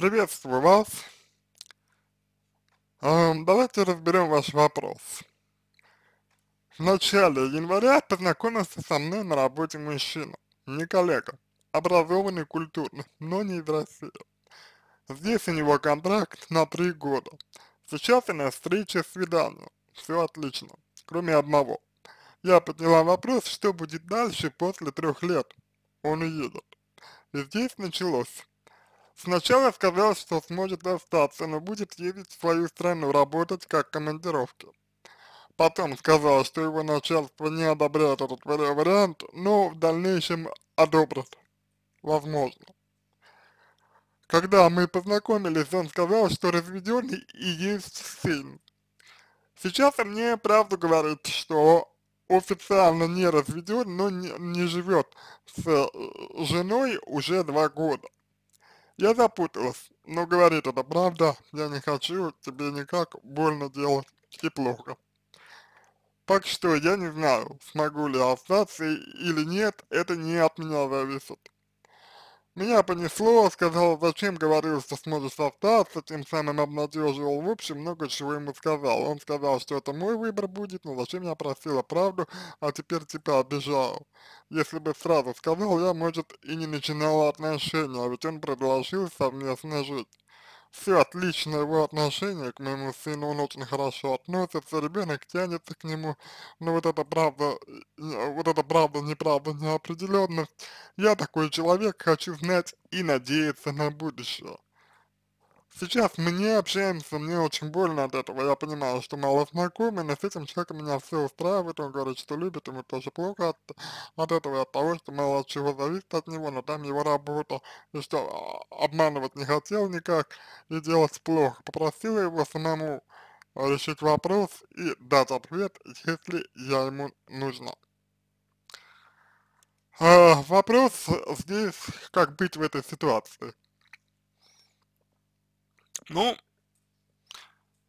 Приветствую вас. Um, давайте разберем ваш вопрос. В начале января познакомился со мной на работе мужчина, не коллега, образованный культурно, но не из России. Здесь у него контракт на три года. Сейчас и на встрече свидания. Все отлично, кроме одного. Я подняла вопрос, что будет дальше после трех лет. Он уедет. И здесь началось. Сначала сказал, что сможет остаться, но будет ездить в свою страну работать как командировки. Потом сказал, что его начальство не одобряет этот вариант, но в дальнейшем одобрят. Возможно. Когда мы познакомились, он сказал, что разведенный и есть сын. Сейчас мне правду говорит, что официально не разведен, но не, не живет с э, женой уже два года. Я запуталась, но говорит это правда, я не хочу тебе никак больно делать и плохо. Так что я не знаю, смогу ли остаться или нет, это не от меня зависит. Меня понесло, сказал, зачем говорил, что сможешь остаться, тем самым обнадеживал, в общем, много чего ему сказал. Он сказал, что это мой выбор будет, но зачем я просила правду, а теперь типа обижал. Если бы сразу сказал, я, может, и не начинала отношения, ведь он предложил совместно жить все отлично его отношение к моему сыну, он очень хорошо относится, ребенок тянется к нему, но вот это правда, э, вот это правда, неправда, неопределенность. Я такой человек, хочу знать и надеяться на будущее. Сейчас мы не общаемся, мне очень больно от этого, я понимаю, что мало знакомы, но с этим человеком меня все устраивает, он говорит, что любит, ему тоже плохо от, от этого, от того, что мало от чего зависит от него, но там его работа, и что а, обманывать не хотел никак, и делать плохо. Попросила его самому а, решить вопрос и дать ответ, если я ему нужна. А, вопрос здесь, как быть в этой ситуации. Ну,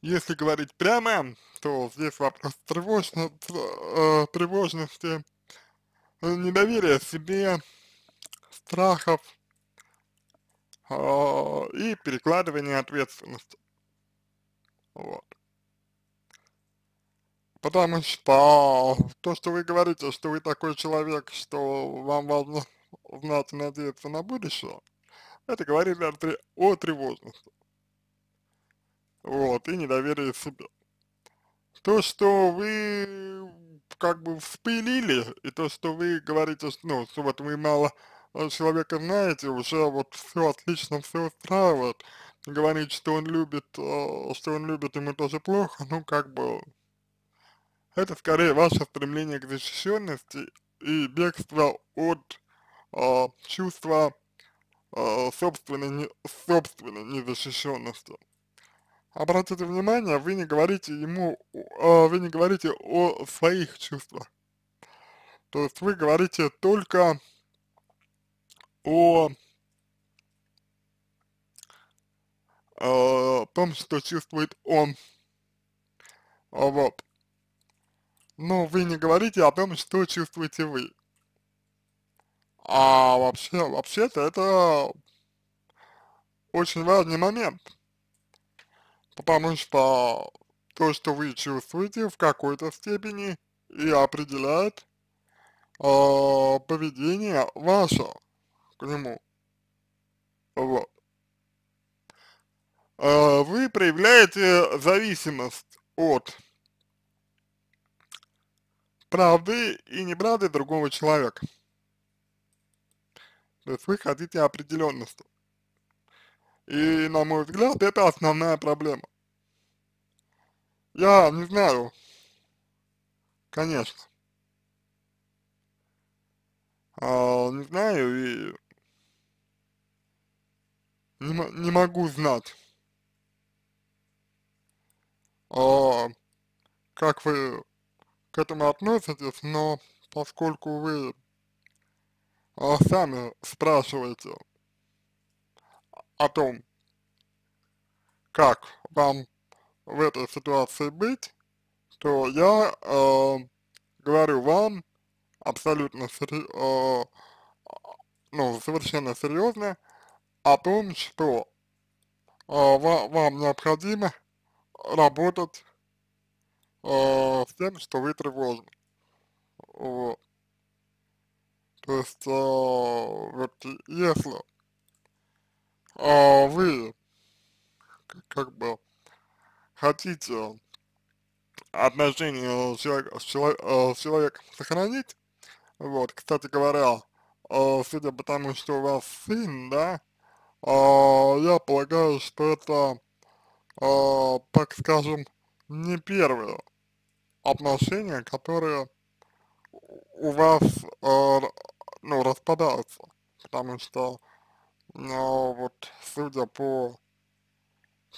если говорить прямо, то здесь вопрос тревожно, э, тревожности, э, недоверия себе, страхов э, и перекладывания ответственности. Вот. Потому что то, что вы говорите, что вы такой человек, что вам важно знать и надеяться на будущее, это говорит о тревожности вот, и недоверие себе. То, что вы как бы вспылили, и то, что вы говорите, что, ну, что вот вы мало а, человека знаете, уже вот все отлично, все устраивает, говорить, что он любит, а, что он любит, ему тоже плохо, ну, как бы, это скорее ваше стремление к защищенности и бегство от э, чувства э, собственной, не, собственной незащищенности обратите внимание, вы не говорите ему, а, вы не говорите о своих чувствах. То есть вы говорите только о э, том, что чувствует он. А вот. Но вы не говорите о том, что чувствуете вы. А вообще, вообще-то это очень важный момент потому что то, что вы чувствуете, в какой-то степени и определяет э, поведение ваше к нему. Вот. А, вы проявляете зависимость от правды и неправды другого человека. То есть вы хотите определенности. И, на мой взгляд, это основная проблема. Я не знаю, конечно. А, не знаю и не, не могу знать, а, как вы к этому относитесь, но поскольку вы а, сами спрашиваете о том, как вам в этой ситуации быть, то я э, говорю вам абсолютно сери э, ну, совершенно серьезно о том, что э, вам, необходимо работать э, с тем, что вы тревожны. Вот. То есть, э, вот если а, вы как бы хотите отношения с, человек, с, э, человеком сохранить, вот, кстати говоря, э, судя по тому, что у вас сын, да, э, я полагаю, что это, так скажем, не первое отношение которое у вас, ну, распадается потому что но ну, вот судя по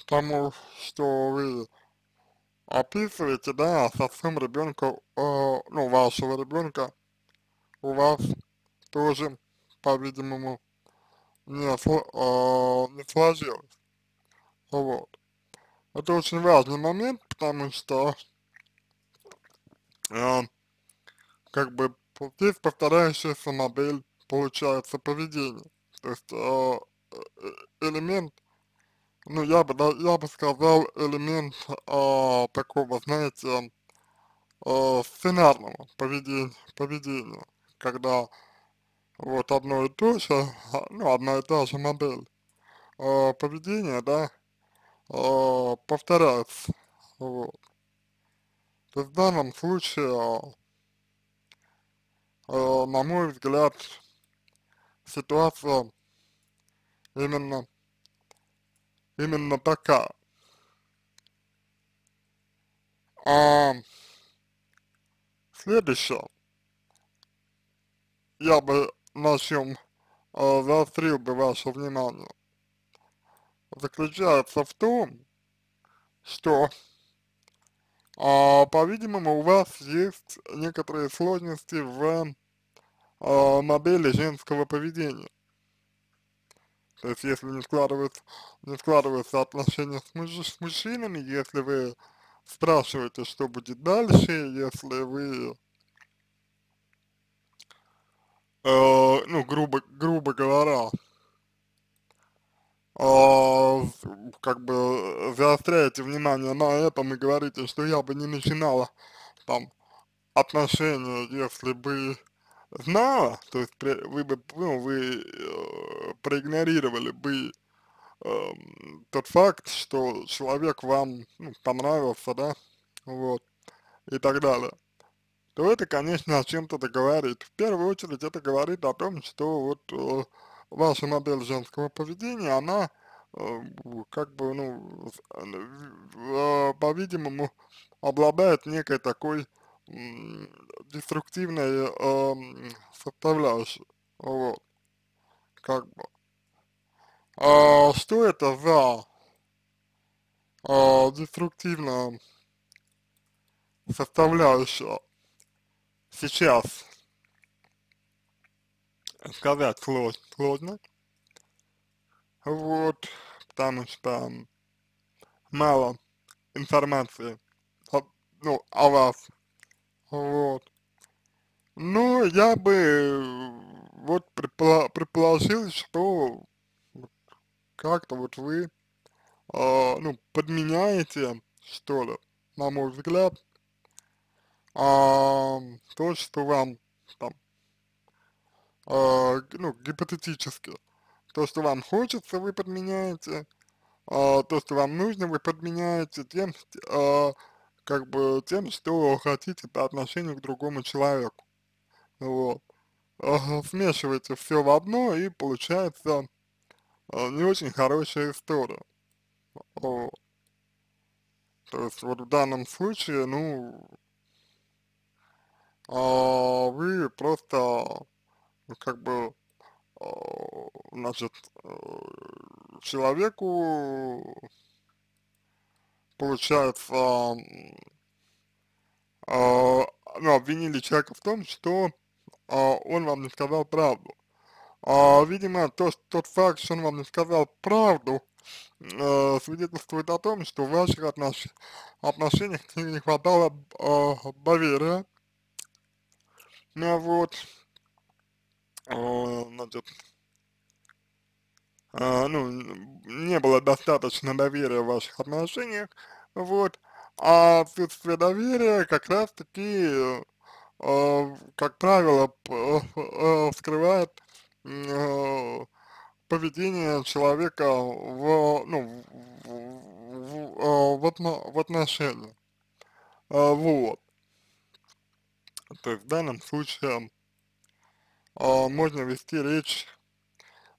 тому, что вы описываете, да, с отцом ребенка, э, ну, вашего ребенка, у вас тоже, по-видимому, не, э, не сложилось. Вот. Это очень важный момент, потому что э, как бы здесь повторяющаяся модель получается поведение то есть э, э, элемент, ну я бы, да, я бы сказал элемент э, такого, знаете, э, сценарного поведения, поведения, когда вот одно и то же, а, ну одна и та же модель э, поведения, да, э, повторяется, вот. То есть в данном случае, э, на мой взгляд, ситуация именно, именно такая. А следующее, я бы на чем э, заострил бы ваше внимание, заключается в том, что, э, по-видимому, у вас есть некоторые сложности в а, модели женского поведения. То есть, если не складываются, не складываются отношения с, муж, с мужчинами, если вы спрашиваете, что будет дальше, если вы, э, ну, грубо, грубо говоря, э, как бы заостряете внимание на этом и говорите, что я бы не начинала там отношения, если бы знала, то есть вы бы, ну, вы э, проигнорировали бы э, тот факт, что человек вам ну, понравился, да, вот, и так далее, то это, конечно, о чем-то говорит. В первую очередь это говорит о том, что вот э, ваша модель женского поведения, она э, как бы, ну, э, по-видимому, обладает некой такой деструктивной э, составляющей. Вот. Как бы. А, что это за а, деструктивная составляющая э, сейчас? Сказать сложно. сложно. Вот, потому что мало информации ну, о вас вот. Ну, я бы э, вот предположил, что как-то вот вы, э, ну, подменяете, что ли, на мой взгляд, э, то, что вам там, э, ну, гипотетически, то, что вам хочется, вы подменяете, э, то, что вам нужно, вы подменяете тем, э, как бы тем, что хотите по отношению к другому человеку. Вот. Смешиваете все в одно и получается а, не очень хорошая история. Вот. То есть вот в данном случае, ну, а, вы просто, ну, как бы, а, значит, э, человеку получается, э, э, ну, обвинили человека в том, что э, он вам не сказал правду. А, видимо, тот, тот факт, что он вам не сказал правду, свидетельствует о том, что в ваших отнош... отношениях не хватало э, доверия. Ну а вот, э, значит, а, ну, не было достаточно доверия в ваших отношениях, вот, а отсутствие доверия как раз-таки, э, а, как правило, э, скрывает э, поведение человека в, ну, в, в, в, отношениях. А, вот. То есть в данном случае можно вести речь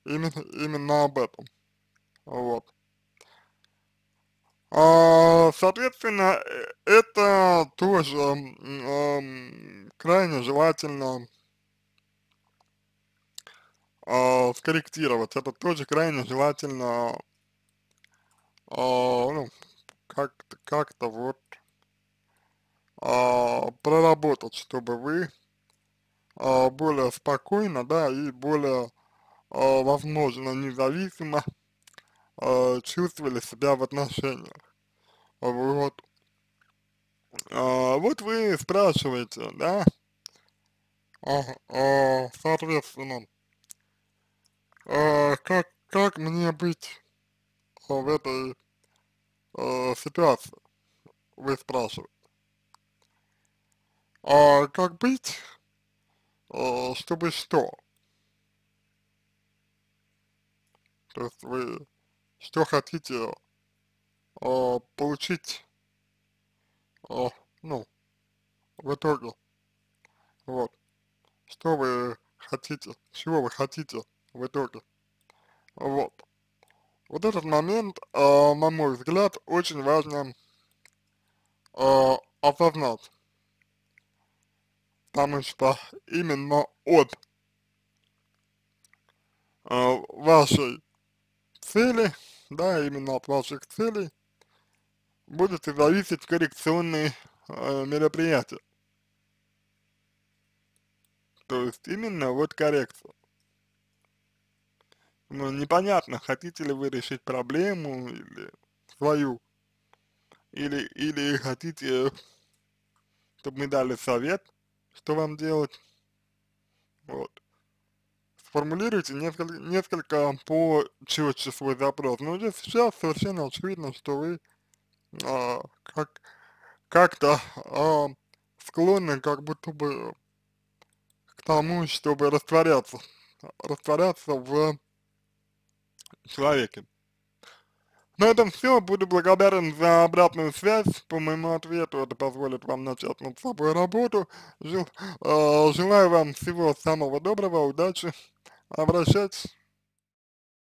именно, именно об этом. Вот. А, соответственно, э, это тоже эм, крайне желательно а, скорректировать. Это тоже крайне желательно, э, ну, как-то как вот проработать, чтобы вы более спокойно, да, и более Э, возможно, независимо э, чувствовали себя в отношениях. Вот. Э, вот вы спрашиваете, да, соответственно, как, как мне быть в этой ситуации, вы спрашиваете. А как быть, чтобы что? То есть вы что хотите э, получить, э, ну, в итоге. Вот. Что вы хотите, чего вы хотите в итоге. Вот. Вот этот момент, э, на мой взгляд, очень важно э, осознать. Потому что именно от э, вашей цели, да, именно от ваших целей, будут зависеть коррекционные э, мероприятия. То есть именно вот коррекция. Но ну, непонятно, хотите ли вы решить проблему или свою, или, или хотите, чтобы мы дали совет, что вам делать. Вот сформулируйте несколько, несколько почетче свой запрос. Но уже сейчас совершенно очевидно, что вы а, как, как-то а, склонны как будто бы к тому, чтобы растворяться, растворяться в человеке. На этом все. Буду благодарен за обратную связь. По моему ответу это позволит вам начать над собой работу. Жел, э, желаю вам всего самого доброго, удачи обращать